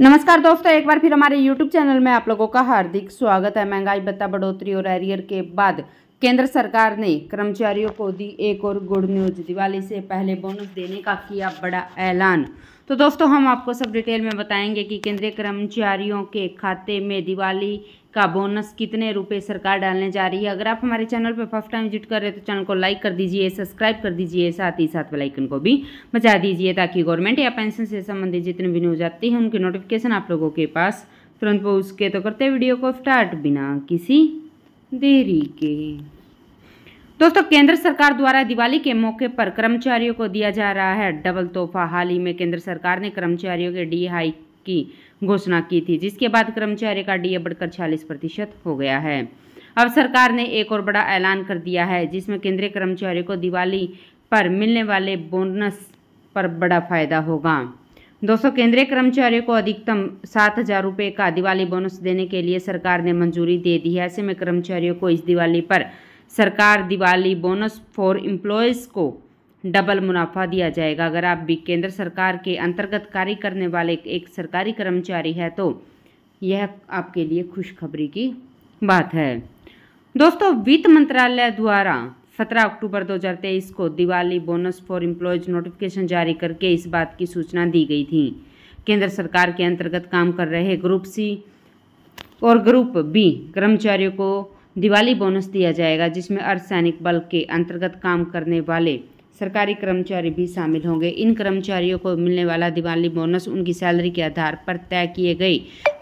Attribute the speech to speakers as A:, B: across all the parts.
A: नमस्कार दोस्तों एक बार फिर हमारे YouTube चैनल में आप लोगों का हार्दिक स्वागत है महंगाई भत्ता बढ़ोतरी और एरियर के बाद केंद्र सरकार ने कर्मचारियों को दी एक और गुड न्यूज दिवाली से पहले बोनस देने का किया बड़ा ऐलान तो दोस्तों हम आपको सब डिटेल में बताएंगे कि केंद्रीय कर्मचारियों के खाते में दिवाली का बोनस कितने रुपए सरकार डालने जा रही है अगर आप हमारे चैनल पर फर्स्ट टाइम विजिट कर रहे हैं तो चैनल को लाइक कर दीजिए सब्सक्राइब कर दीजिए साथ ही साथ बेलाइकन को भी बचा दीजिए ताकि गवर्नमेंट या पेंशन से संबंधित जितने भी न्यूज आती है उनकी नोटिफिकेशन आप लोगों के पास तुरंत पहुँच के तो करते वीडियो को स्टार्ट बिना किसी देरी के दोस्तों केंद्र सरकार द्वारा दिवाली के मौके पर कर्मचारियों को दिया जा रहा है डबल तोहफा हाल ही में केंद्र सरकार ने कर्मचारियों के डी हाई की घोषणा की थी जिसके बाद कर्मचारी का डीए बढ़कर छियालीस प्रतिशत हो गया है अब सरकार ने एक और बड़ा ऐलान कर दिया है जिसमें केंद्रीय कर्मचारियों को दिवाली पर मिलने वाले बोनस पर बड़ा फायदा होगा दोस्तों केंद्रीय कर्मचारियों को अधिकतम सात हजार रुपये का दिवाली बोनस देने के लिए सरकार ने मंजूरी दे दी है ऐसे में कर्मचारियों को इस दिवाली पर सरकार दिवाली बोनस फॉर एम्प्लॉयज़ को डबल मुनाफा दिया जाएगा अगर आप भी केंद्र सरकार के अंतर्गत कार्य करने वाले एक सरकारी कर्मचारी है तो यह आपके लिए खुशखबरी की बात है दोस्तों वित्त मंत्रालय द्वारा 17 अक्टूबर 2023 को Diwali bonus for employees notification जारी करके इस बात की सूचना दी गई थी केंद्र सरकार के अंतर्गत काम कर रहे ग्रुप सी और ग्रुप बी कर्मचारियों को दिवाली बोनस दिया जाएगा जिसमें अर्धसैनिक बल के अंतर्गत काम करने वाले सरकारी कर्मचारी भी शामिल होंगे इन कर्मचारियों को मिलने वाला दिवाली बोनस उनकी सैलरी के आधार पर तय किए गए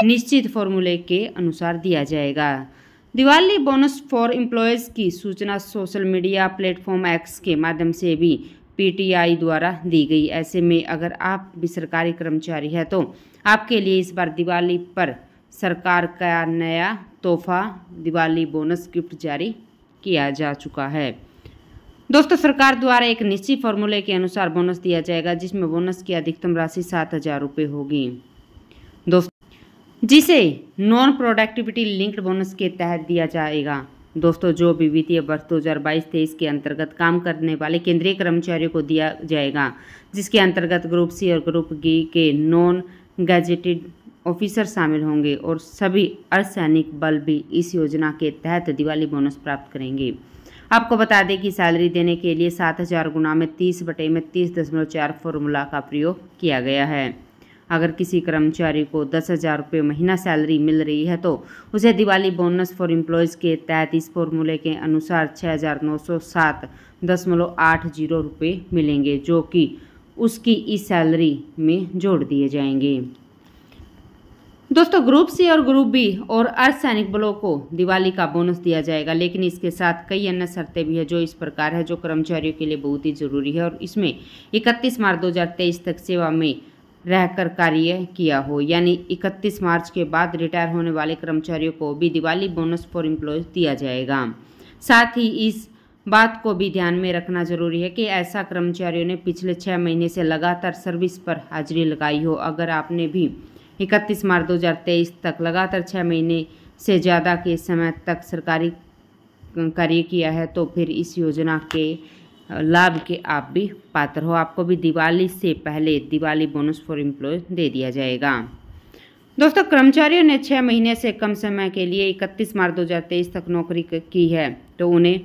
A: निश्चित फॉर्मूले के अनुसार दिया जाएगा दिवाली बोनस फॉर एम्प्लॉयज़ की सूचना सोशल मीडिया प्लेटफॉर्म एक्स के माध्यम से भी पीटीआई द्वारा दी गई ऐसे में अगर आप भी सरकारी कर्मचारी हैं तो आपके लिए इस बार दिवाली पर सरकार का नया तोहफा दिवाली बोनस गिफ्ट जारी किया जा चुका है दोस्तों सरकार द्वारा एक निश्चित फॉर्मूले के अनुसार बोनस दिया जाएगा जिसमें बोनस की अधिकतम राशि सात हजार रुपये होगी दोस्तों जिसे नॉन प्रोडक्टिविटी लिंक्ड बोनस के तहत दिया जाएगा दोस्तों जो भी वित्तीय वर्ष 2022-23 के अंतर्गत काम करने वाले केंद्रीय कर्मचारियों को दिया जाएगा जिसके अंतर्गत ग्रुप सी और ग्रुप डी के नॉन गैजेटेड ऑफिसर शामिल होंगे और सभी अर्धसैनिक बल भी इस योजना के तहत दिवाली बोनस प्राप्त करेंगे आपको बता दें कि सैलरी देने के लिए सात हज़ार गुना में तीस बटे में तीस दशमलव चार फॉर्मूला का प्रयोग किया गया है अगर किसी कर्मचारी को दस हज़ार रुपये महीना सैलरी मिल रही है तो उसे दिवाली बोनस फॉर एम्प्लॉयज़ के तहत इस फॉर्मूले के अनुसार छः हज़ार नौ सौ सात दशमलव आठ जीरो रुपये मिलेंगे जो कि उसकी इस सैलरी में जोड़ दिए जाएंगे दोस्तों ग्रुप सी और ग्रुप बी और अर्धसैनिक बलों को दिवाली का बोनस दिया जाएगा लेकिन इसके साथ कई अन्य शर्तें भी है जो इस प्रकार है जो कर्मचारियों के लिए बहुत ही जरूरी है और इसमें 31 मार्च 2023 तक सेवा में रहकर कार्य किया हो यानी 31 मार्च के बाद रिटायर होने वाले कर्मचारियों को भी दिवाली बोनस फॉर इम्प्लॉय दिया जाएगा साथ ही इस बात को भी ध्यान में रखना जरूरी है कि ऐसा कर्मचारियों ने पिछले छः महीने से लगातार सर्विस पर हाजिरी लगाई हो अगर आपने भी इकतीस मार्च तेईस तक लगातार छः महीने से ज़्यादा के समय तक सरकारी कार्य किया है तो फिर इस योजना के लाभ के आप भी पात्र हो आपको भी दिवाली से पहले दिवाली बोनस फॉर एम्प्लॉय दे दिया जाएगा दोस्तों कर्मचारियों ने छः महीने से कम समय के लिए 31 मार्च 2023 तक नौकरी की है तो उन्हें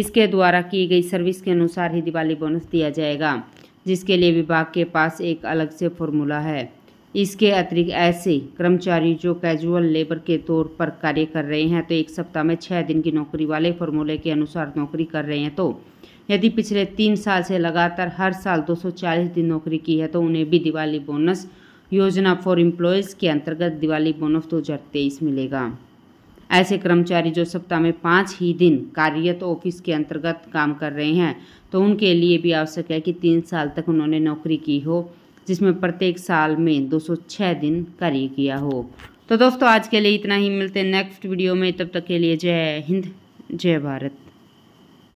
A: इसके द्वारा की गई सर्विस के अनुसार ही दिवाली बोनस दिया जाएगा जिसके लिए विभाग के पास एक अलग से फॉर्मूला है इसके अतिरिक्त ऐसे कर्मचारी जो कैजुअल लेबर के तौर पर कार्य कर रहे हैं तो एक सप्ताह में छः दिन की नौकरी वाले फॉर्मूले के अनुसार नौकरी कर रहे हैं तो यदि पिछले तीन साल से लगातार हर साल 240 दिन नौकरी की है तो उन्हें भी दिवाली बोनस योजना फॉर एम्प्लॉयज़ के अंतर्गत दिवाली बोनस 2023 मिलेगा ऐसे कर्मचारी जो सप्ताह में पाँच ही दिन कार्यरत तो ऑफिस के अंतर्गत काम कर रहे हैं तो उनके लिए भी आवश्यक है कि तीन साल तक उन्होंने नौकरी की हो जिसमें प्रत्येक साल में 206 दिन कार्य किया हो तो दोस्तों आज के लिए इतना ही मिलते हैं नेक्स्ट वीडियो में तब तक के लिए जय हिंद जय भारत